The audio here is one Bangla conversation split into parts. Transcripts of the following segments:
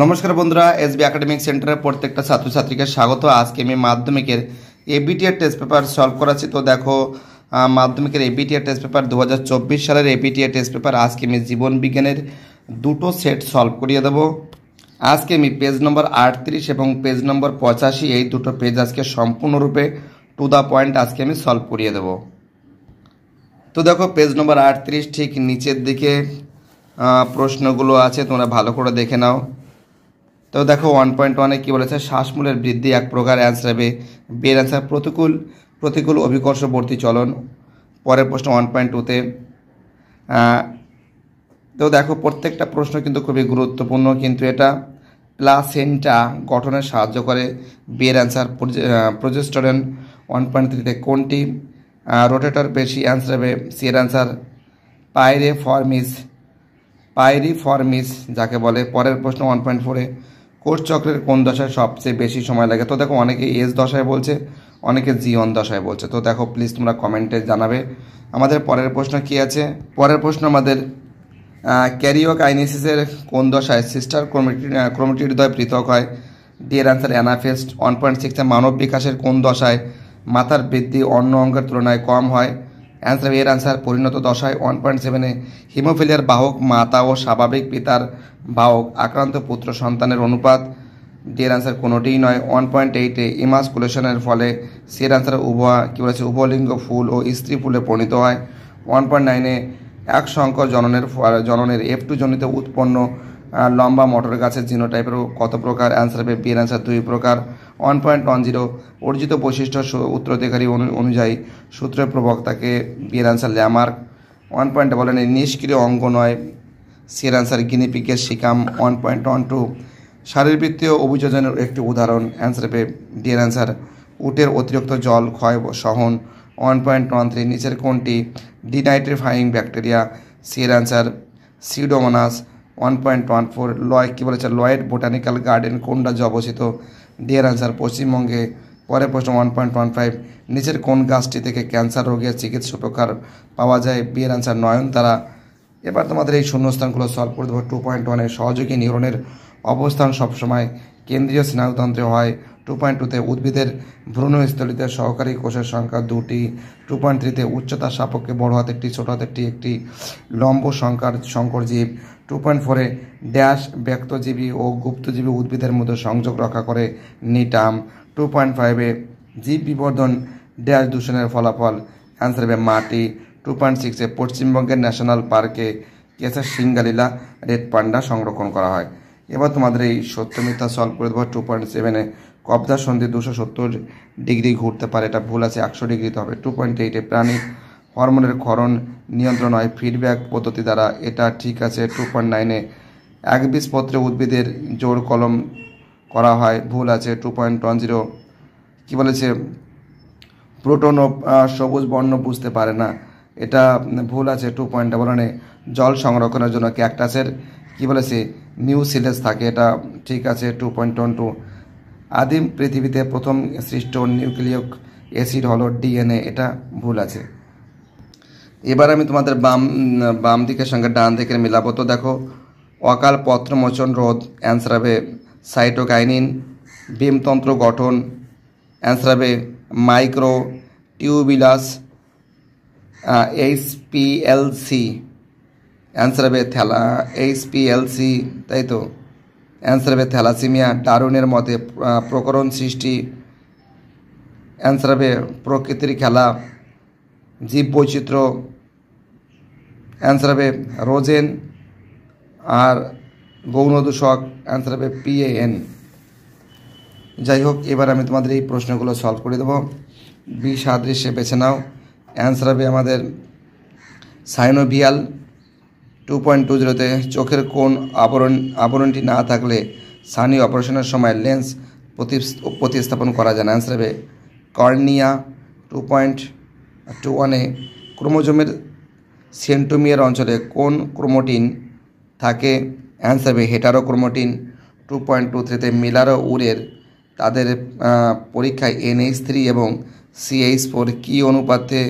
নমস্কার বন্ধুরা এসবি একাডেমিক সেন্টারের প্রত্যেকটা ছাত্রছাত্রীকে স্বাগত আজকে আমি মাধ্যমিকের এবিটিআর টেস্ট পেপার সলভ করাছি তো দেখো মাধ্যমিকের এবিটিআর টেস্ট পেপার দু সালের এবিটিআর টেস্ট পেপার আজকে আমি জীবন বিজ্ঞানের দুটো সেট সলভ করিয়ে দেবো আজকে আমি পেজ নম্বর আটত্রিশ এবং পেজ নম্বর পঁচাশি এই দুটো পেজ আজকে সম্পূর্ণরূপে টু দ্য পয়েন্ট আজকে আমি সলভ করিয়ে দেবো তো দেখো পেজ নম্বর আটত্রিশ ঠিক নিচের দিকে প্রশ্নগুলো আছে তোমরা ভালো করে দেখে নাও তো দেখো ওয়ান পয়েন্ট ওয়ানে কী বলেছে শ্বাসমূলের বৃদ্ধি এক প্রকার অ্যান্সার হবে বের অ্যান্সার প্রতিকূল প্রতিকূল অভিকর্ষবর্তী চলন পরের প্রশ্ন ওয়ান পয়েন্ট টুতে তো দেখো প্রত্যেকটা প্রশ্ন কিন্তু খুবই গুরুত্বপূর্ণ কিন্তু এটা প্লাসেন্টা গঠনে সাহায্য করে বিয়ের অ্যান্সার প্রজেস্টরেন ওয়ান পয়েন্ট থ্রিতে কোনটি রোটেটর পেশি অ্যান্সার হবে সিয়ের অ্যান্সার পায়রে ফর্মিস পায়রি ফর্মিস যাকে বলে পরের প্রশ্ন ওয়ান পয়েন্ট ফোরে কোর্স চক্রের কোন দশায় সবচেয়ে বেশি সময় লাগে তো দেখো অনেকে এস দশায় বলছে অনেকে জিওন দশায় বলছে তো দেখো প্লিজ তোমরা কমেন্টে জানাবে আমাদের পরের প্রশ্ন কি আছে পরের প্রশ্ন আমাদের ক্যারিও কাইনেসিসের কোন দশায় সিস্টার ক্রোমিটি হৃদয় পৃথক হয় ডিয়ের অ্যান্সার অ্যানাফেস্ট ওয়ান পয়েন্ট সিক্সে মানব বিকাশের কোন দশায় মাথার বৃদ্ধি অন্য অঙ্গের তুলনায় কম হয় অ্যান্সার এর অ্যান্সার পরিণত দশায় ওয়ান পয়েন্ট সেভেনে হিমোফিলিয়ার বাহক মাতা ও স্বাভাবিক পিতার বাহক আক্রান্ত পুত্র সন্তানের অনুপাত ডি এর অ্যান্সার কোনোটিই নয় ওয়ান পয়েন্ট এইটে ইমাসকুলেশনের ফলে সি এর অ্যান্সার উভয় কী বলেছে উভলিঙ্গ ফুল ও স্ত্রী ফুলে পরিণত হয় ওয়ান পয়েন্ট নাইনে এক সংখ্যক জননের জননের এফ টু জনিত উৎপন্ন লম্বা মটর গাছের জিনোটাইপেরও কত প্রকার অ্যান্সার হবে বি এর অ্যান্সার দুই প্রকার ওয়ান পয়েন্ট ওয়ান জিরো অর্জিত বৈশিষ্ট্য উত্তরাধিকারী অনুযায়ী সূত্রের প্রবক্তাকে বিয়ের আনসার ল্যামার্ক ওয়ান পয়েন্ট বলেন নিষ্ক্রিয় অঙ্গ নয় সিয়ের আনসার গিনিপিকের শিকাম ওয়ান পয়েন্ট ওয়ান টু শারীরবৃত্তীয় অভিযোজনের একটি উদাহরণ অ্যান্সার পে ডিয়ার অ্যান্সার উটের অতিরিক্ত জল ক্ষয় সহন ওয়ান পয়েন্ট ওয়ান থ্রি নিচের কোনটি ডিনাইট্রিফাইং ব্যাকটেরিয়া সিয়ের answer pseudomonas one point one four লয় কী বলেছে লয়েড বোটানিক্যাল গার্ডেন কোনটা অবস্থিত ডিয়ার আনসার পশ্চিমবঙ্গে পরে প্রশ্ন ওয়ান পয়েন্ট ওয়ান ফাইভ নিচের কোন গাছটি থেকে ক্যান্সার রোগের চিকিৎসা উপকার পাওয়া যায় বিয়ের আনসার নয়ন তারা এবার তোমাদের এই শূন্যস্থানগুলো সলভ করে দেবো টু পয়েন্ট ওয়ানের সহযোগী নিউরনের অবস্থান সবসময় কেন্দ্রীয় স্নায়ুতন্ত্রে হয় টু পয়েন্ট টুতে উদ্ভিদের ভ্রূণস্থলিতে সহকারী কোষের সংখ্যা দুটি টু পয়েন্ট থ্রিতে উচ্চতা সাপেক্ষে বড় হাতেরটি ছোট হাতেরটি একটি লম্ব সংখ্যার শঙ্কর জীব টু পয়েন্ট ফোরে ড্যাশ ব্যক্তজীবী ও গুপ্তজীবী উদ্ভিদের মধ্যে সংযোগ রক্ষা করে নিটাম টু পয়েন্ট ফাইভে জীব বিবর্ধন ড্যাশ দূষণের ফলাফল অ্যান্সার হবে মাটি টু পয়েন্ট সিক্সে পশ্চিমবঙ্গের ন্যাশনাল পার্কে কেসার সিঙ্গালীলা রেড পান্ডা সংরক্ষণ করা হয় এবার তোমাদের এই সত্যমিথ্যা সলভ করে দেবো টু পয়েন্ট সেভেনে কবদা সন্ধি দুশো সত্তর ডিগ্রি ঘুরতে পারে এটা ভুল আছে একশো ডিগ্রিতে হবে টু পয়েন্ট এইটে প্রাণী হরমোনের ক্ষরণ নিয়ন্ত্রণ হয় ফিডব্যাক পদ্ধতি দ্বারা এটা ঠিক আছে টু পয়েন্ট নাইনে বিষপত্রে উদ্ভিদের জোর কলম করা হয় ভুল আছে টু পয়েন্ট ওয়ান জিরো কী বলেছে প্রোটন ও সবুজ বর্ণ বুঝতে পারে না এটা ভুল আছে টু পয়েন্ট ডাবল ওয়ানে জল সংরক্ষণের জন্য ক্যাকটাসের কী বলেছে মিউসিলেস থাকে এটা ঠিক আছে টু পয়েন্ট ওয়ান টু আদিম পৃথিবীতে প্রথম সৃষ্ট নিউক্লিয়ক অ্যাসিড হলো ডিএনএ এটা ভুল আছে এবার আমি তোমাদের বাম বাম দিকের সঙ্গে ডান দিকের মিলাবো তো দেখো অকাল পত্রমোচন রোধ অ্যান্সার হবে সাইটোকাইনিন ভীমতন্ত্র গঠন অ্যান্সার হবে মাইক্রো টিউবিলাস এইচপিএলসি অ্যান্সার হবে থ্যালা এইচপিএলসি তাই তো অ্যান্সার হবে থ্যালাসিমিয়া ডারুনের মতে প্রকরণ সৃষ্টি অ্যান্সার হবে প্রকৃতির খেলা জীববৈচিত্র্য অ্যান্সার হবে রোজেন আর গৌণ দূষক অ্যান্সার হবে পিএএন যাই হোক এবার আমি তোমাদের এই প্রশ্নগুলো সলভ করে দেবো বি বেছে নাও অ্যান্সার হবে আমাদের সাইনোভিয়াল টু পয়েন্ট টু জিরোতে চোখের কোন আবরণ আবরণটি না থাকলে সানি অপারেশনের সময় লেন্স প্রতিস্থাপন করা যায় না অ্যান্সার হবে কর্নিয়া টু পয়েন্ট টু ওয়ানে ক্রোমোজোমের সেন্টোমিয়ার অঞ্চলে কোন ক্রোমোটিন থাকে অ্যান্সার হবে heterochromatin two point two থ্রিতে মিলারো উরের তাদের পরীক্ষায় এনএইচ থ্রি এবং সিএইচ ফোর কী অনুপাতে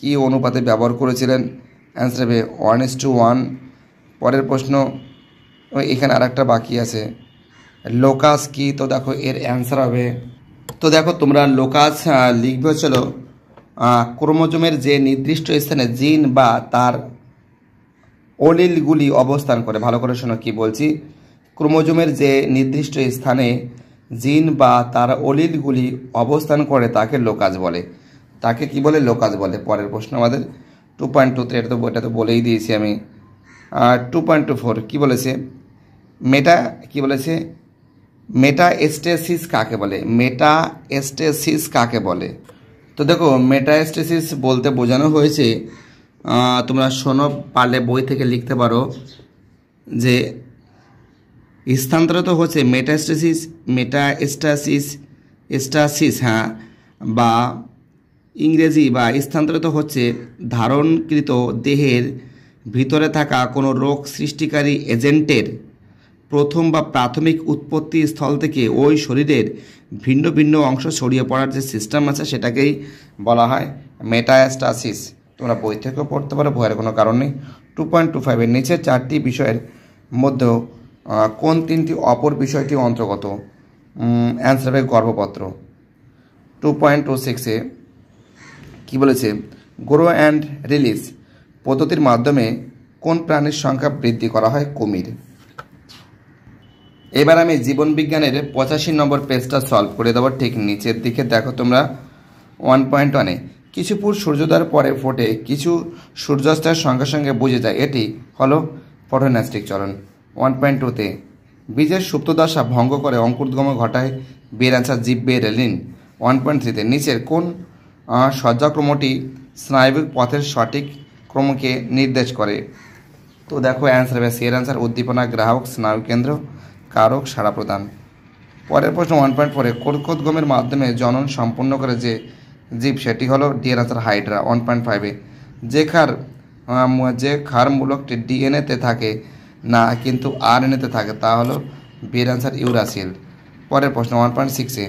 কী অনুপাতে ব্যবহার করেছিলেন answer one is to one পরের প্রশ্ন এখানে আর একটা বাকি আছে লোকাস কি তো দেখো এর অ্যান্সার হবে তো দেখো তোমরা লোকাস লিখবে চলো ক্রোমোজোমের যে নির্দিষ্ট স্থানে জিন বা তার অলিলগুলি অবস্থান করে ভালো করে শোনো কী বলছি ক্রোমোজোমের যে নির্দিষ্ট স্থানে জিন বা তার অলিলগুলি অবস্থান করে তাকে লোকাজ বলে তাকে কি বলে লোকাজ বলে পরের প্রশ্ন আমাদের টু পয়েন্ট টু থ্রি এটা তো এটা তো বলেই দিয়েছি আমি টু পয়েন্ট টু ফোর কী বলেছে মেটা কি বলেছে মেটা এস্টেসিস কাকে বলে মেটা এস্টেসিস কাকে বলে তো দেখো মেটা এস্টেসিস বলতে বোঝানো হয়েছে তোমরা শোনো পারলে বই থেকে লিখতে পারো যে স্থানান্তরিত হচ্ছে মেটাস্টেসিস মেটাস্টাসিস স্টাসিস হ্যাঁ বা ইংরেজি বা স্থানান্তরিত হচ্ছে ধারণকৃত দেহের ভিতরে থাকা কোনো রোগ সৃষ্টিকারী এজেন্টের প্রথম বা প্রাথমিক উৎপত্তি স্থল থেকে ওই শরীরের ভিন্ন ভিন্ন অংশ ছড়িয়ে পড়ার যে সিস্টেম আছে সেটাকেই বলা হয় মেটায়াস্টাসিস তোমরা বই থেকেও পড়তে পারো ভয়ের কোনো কারণ নেই টু পয়েন্ট টু ফাইভের নিচে চারটি বিষয়ের মধ্যেও কোন তিনটি অপর বিষয়টি অন্তর্গত অ্যান্সার হবে গর্ভপত্র টু পয়েন্ট টু সিক্সে কী বলেছে গ্রো অ্যান্ড রিলিজ পদ্ধতির মাধ্যমে কোন প্রাণীর সংখ্যা বৃদ্ধি করা হয় কুমির এবার আমি জীবনবিজ্ঞানের পঁচাশি নম্বর পেজটা সলভ করে দেবো ঠিক নিচের দিকে দেখো তোমরা ওয়ান পয়েন্ট ওয়ানে কিছু পুর সূর্যোদয়ের পরে ফোটে কিছু সূর্যাস্তের সঙ্গে সঙ্গে বুঝে যায় এটি হলো ফটোন্যাস্টিক চলন ওয়ান পয়েন্ট টুতে বীজের সুপ্তদশা ভঙ্গ করে অঙ্কুরগম ঘটায় বেরাঞ্চা জীব বে রেলিন ওয়ান পয়েন্ট থ্রিতে নিচের কোন সজ্জাক্রমটি স্নায়বিক পথের সঠিক ক্রমকে নির্দেশ করে তো দেখো অ্যান্সার হবে সি এর অ্যান্সার উদ্দীপনা গ্রাহক কেন্দ্র কারক সারা প্রদান পরের প্রশ্ন ওয়ান পয়েন্ট ফোরে কোরকোদগমের মাধ্যমে জনন সম্পন্ন করে যে জীব সেটি হলো ডিএনএসার হাইড্রা ওয়ান পয়েন্ট ফাইভে যে খার যে খার মূলকটি ডিএনএতে থাকে না কিন্তু আর এনএতে থাকে তা হলো বিয়ের অ্যান্সার ইউরাসিল পরের প্রশ্ন ওয়ান পয়েন্ট সিক্সে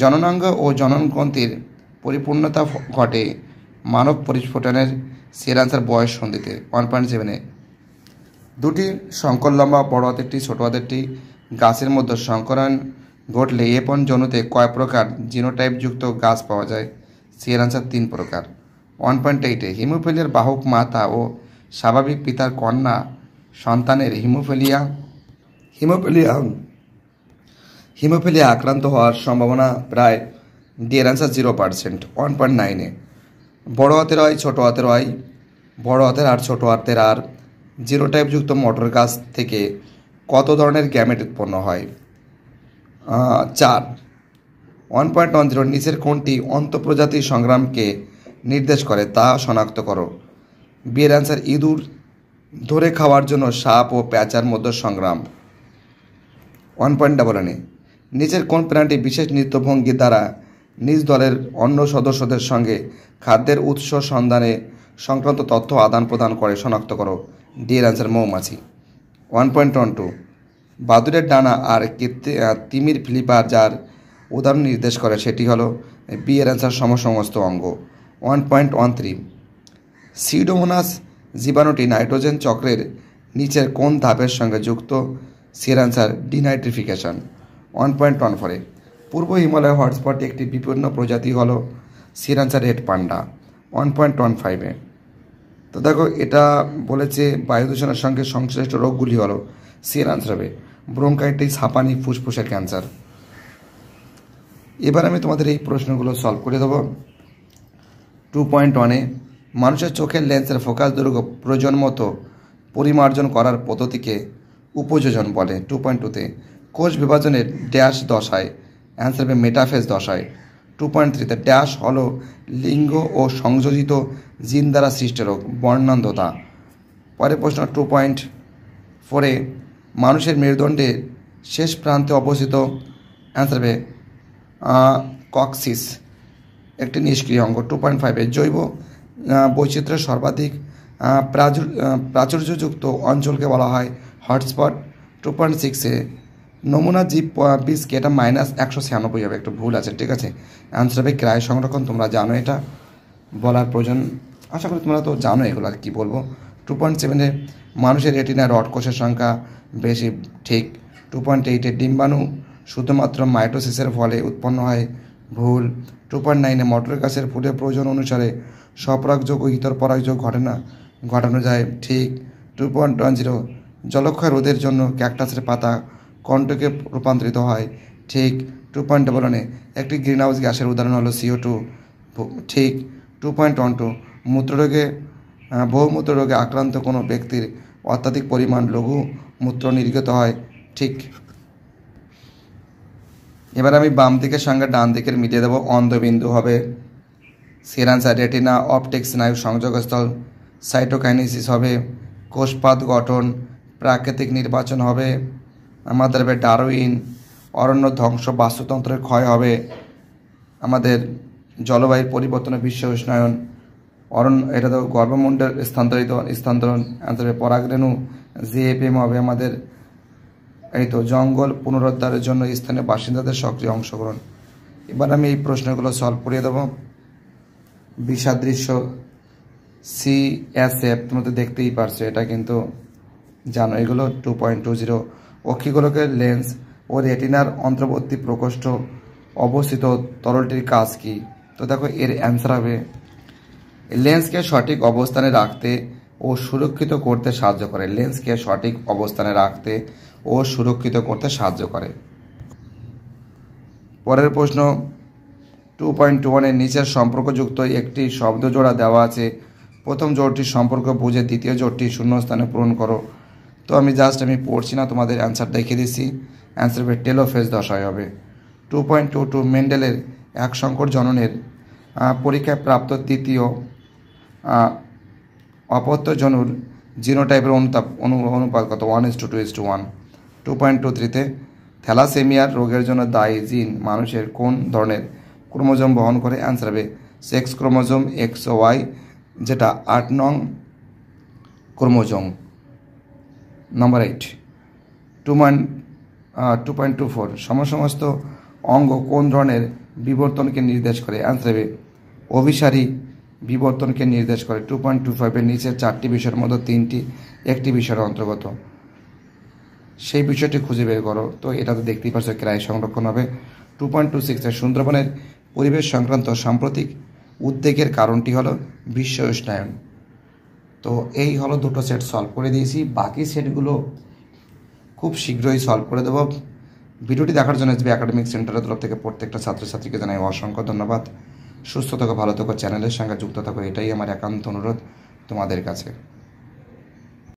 জননাঙ্গ ও জননগ্রন্থির পরিপূর্ণতা ঘটে মানব পরিস্ফোটনের সের আনসার বয়স সন্ধিতে ওয়ান পয়েন্ট সেভেনে দুটি শঙ্কর লম্বা বড় হাতেরটি ছোট হাতেরটি গাছের মধ্যে সংকরণ ঘটলে এপন জনুতে কয় প্রকার জিনোটাইপযুক্ত গাছ পাওয়া যায় সিয়ার আনসার তিন প্রকার ওয়ান পয়েন্ট এইটে হিমোফিলিয়ার বাহক মাতা ও স্বাভাবিক পিতার কন্যা সন্তানের হিমোফিলিয়া হিমোফিলিয়া হিমোফিলিয়া আক্রান্ত হওয়ার সম্ভাবনা প্রায় ডিয়ের answer zero percent one point নাইনে বড় হাতের হয় ছোটো হাতের হয় বড় হাতের আর ছোটো হাতের আর জিরো টাইপযুক্ত মটর গাছ থেকে কত ধরনের গ্যামেট উৎপন্ন হয় চার ওয়ান পয়েন্ট ওয়ান জিরো নিচের কোনটি অন্তঃপ্রজাতি সংগ্রামকে নির্দেশ করে তা শনাক্ত করো বিয়ের অ্যান্সার ইঁদুর ধরে খাওয়ার জন্য সাপ ও প্যাঁচার মধ্যে সংগ্রাম ওয়ান পয়েন্ট ডাবল এনে নিচের কোন প্রাণীটি বিশেষ নৃত্যভঙ্গি দ্বারা নিজ দলের অন্য সদস্যদের সঙ্গে খাদ্যের উৎস সন্ধানে সংক্রান্ত তথ্য আদান প্রদান করে শনাক্ত করো এর আনসার মৌমাছি ওয়ান পয়েন্ট ওয়ান টু বাদুরের ডানা আর তিমির ফ্লিপার যার উদাহরণ নির্দেশ করে সেটি হলো বি এর সম সমসমস্ত অঙ্গ one point one three pseudomonas জীবাণুটি নাইট্রোজেন চক্রের নিচের কোন ধাপের সঙ্গে যুক্ত সির answer denitrification one point one ফোরে পূর্ব হিমালয় হটস্পটে একটি বিপন্ন প্রজাতি হল সির answer red panda one point one ফাইভে তো দেখো এটা বলেছে বায়ু দূষণের সঙ্গে সংশ্লিষ্ট রোগগুলি হলো সিয়ের আনসার হবে ব্রঙ্কাইটিস হাঁপানি ফুসফুসের ক্যান্সার এবার আমি তোমাদের এই প্রশ্নগুলো সলভ করে দেবো টু পয়েন্ট ওয়ানে মানুষের চোখের লেন্সের ফোকাস দুর্গ প্রয়োজন মতো পরিমার্জন করার পদ্ধতিকে উপযোজন বলে টু পয়েন্ট টুতে কোষ বিভাজনের ড্যাশ দশায় অ্যান্সার হবে মেটাফেস দশায় টু পয়েন্ট থ্রিতে ড্যাশ হলো লিঙ্গ ও সংযোজিত জিন দ্বারা সৃষ্ট রোগ বর্ণান্ধতা পরের প্রশ্ন টু পয়েন্ট ফোরে মানুষের মেরুদণ্ডে শেষ প্রান্তে অবস্থিত অ্যান্সার হবে কক্সিস একটি নিষ্ক্রিয় অঙ্গ টু পয়েন্ট ফাইভে জৈব বৈচিত্র্যের সর্বাধিক প্রাচুর্যযুক্ত অঞ্চলকে বলা হয় হটস্পট টু পয়েন্ট সিক্সে নমুনা জীব কে এটা মাইনাস একশো ছিয়ানব্বই হবে একটু ভুল আছে ঠিক আছে অ্যান্সার হবে ক্রায় সংরক্ষণ তোমরা জানো এটা বলার প্রয়োজন আশা করি তোমরা তো জানো এগুলো আর কি বলবো টু পয়েন্ট সেভেনে মানুষের রেটিনায় রড কোষের সংখ্যা বেশি ঠিক টু পয়েন্ট এইটে ডিম্বাণু শুধুমাত্র মাইটোসিসের ফলে উৎপন্ন হয় ভুল টু পয়েন্ট নাইনে মটর গাছের ফুলের প্রয়োজন অনুসারে সপরাগযোগ ও ইতর পরাগযোগ ঘটনা ঘটানো যায় ঠিক টু পয়েন্ট ওয়ান জিরো জলক্ষয় রোধের জন্য ক্যাকটাসের পাতা কণ্ঠকে রূপান্তরিত হয় ঠিক টু পয়েন্ট ডাবল ওয়ানে একটি গ্রিনহাউস গ্যাসের উদাহরণ হলো সিও টু ঠিক টু পয়েন্ট ওয়ান টু মূত্ররোগে বহুমূত্র রোগে আক্রান্ত কোনো ব্যক্তির অত্যাধিক পরিমাণ লঘু মূত্র নির্গত হয় ঠিক এবার আমি বাম দিকের সঙ্গে ডান দিকের মিলিয়ে দেবো অন্ধবিন্দু হবে সিরান্সা রেটিনা অপটিক স্নায়ু সংযোগস্থল সাইটোকাইনিসিস হবে কোষপাত গঠন প্রাকৃতিক নির্বাচন হবে আমাদের হবে ডারউইন অরণ্য ধ্বংস বাস্তুতন্ত্রের ক্ষয় হবে আমাদের জলবায়ুর পরিবর্তনের বিশ্ব উষ্ণায়ন অরণ্য এটা তো গর্ভমুণ্ডের স্থান্তরিত স্থান্তরণ আমাদের পরাগরেণু জিএপিএম হবে আমাদের এই তো জঙ্গল পুনরুদ্ধারের জন্য স্থানীয় বাসিন্দাদের সক্রিয় অংশগ্রহণ এবার আমি এই প্রশ্নগুলো সলভ করিয়ে দেবো বিষাদৃশ্য সি এস এফ তোমাদের দেখতেই পারছো এটা কিন্তু জানো এগুলো টু পয়েন্ট টু জিরো অক্ষিগোলকের লেন্স ও রেটিনার অন্তর্বর্তী প্রকোষ্ঠ অবস্থিত তরলটির কাজ কি তো দেখো এর অ্যান্সার হবে লেন্সকে সঠিক অবস্থানে রাখতে ও সুরক্ষিত করতে সাহায্য করে লেন্সকে সঠিক অবস্থানে রাখতে ও সুরক্ষিত করতে সাহায্য করে পরের প্রশ্ন টু পয়েন্ট টু ওয়ানের নিচের সম্পর্কযুক্ত একটি শব্দ জোড়া দেওয়া আছে প্রথম জোরটির সম্পর্ক বুঝে দ্বিতীয় শূন্য শূন্যস্থানে পূরণ করো তো আমি জাস্ট আমি পড়ছি না তোমাদের অ্যান্সার দেখে দিচ্ছি অ্যান্সার হবে টেলোফেজ দশায় হবে টু পয়েন্ট টু টু মেন্ডেলের এক সংকট জননের পরীক্ষায় প্রাপ্ত তৃতীয় অপত্য জনুর জিনো টাইপের অনুতাপ অনু অনুপাত কত one is to two is to one two point two থ্রিতে থ্যালাসেমিয়ার রোগের জন্য দায়ী জিন মানুষের কোন ধরনের ক্রোমোজোম বহন করে অ্যান্সার হবে সেক্স ক্রোমোজোম এক্স ওয়াই যেটা আট নং ক্রোমোজোম নম্বর eight two point two point two four সমসমস্ত অঙ্গ কোন ধরনের বিবর্তনকে নির্দেশ করে অ্যান্সার হবে অভিসারী বিবর্তনকে নির্দেশ করে টু পয়েন্ট টু ফাইভের নিচের চারটি বিষয়ের মধ্যে তিনটি একটি বিষয়ের অন্তর্গত সেই বিষয়টি খুঁজে বের করো তো এটা তো দেখতেই পারছো ক্রায় সংরক্ষণ হবে টু পয়েন্ট টু সিক্সে সুন্দরবনের পরিবেশ সংক্রান্ত সাম্প্রতিক উদ্বেগের কারণটি হল বিশ্ব উষ্ণায়ন তো এই হলো দুটো সেট সলভ করে দিয়েছি বাকি সেটগুলো খুব শীঘ্রই সলভ করে দেবো ভিডিওটি দেখার জন্য এসবি একাডেমিক সেন্টারের তরফ থেকে প্রত্যেকটা ছাত্রছাত্রীকে জানাই অসংখ্য ধন্যবাদ সুস্থ থাকো ভালো থাকো চ্যানেলের সঙ্গে যুক্ত থাকো এটাই আমার একান্ত অনুরোধ তোমাদের কাছে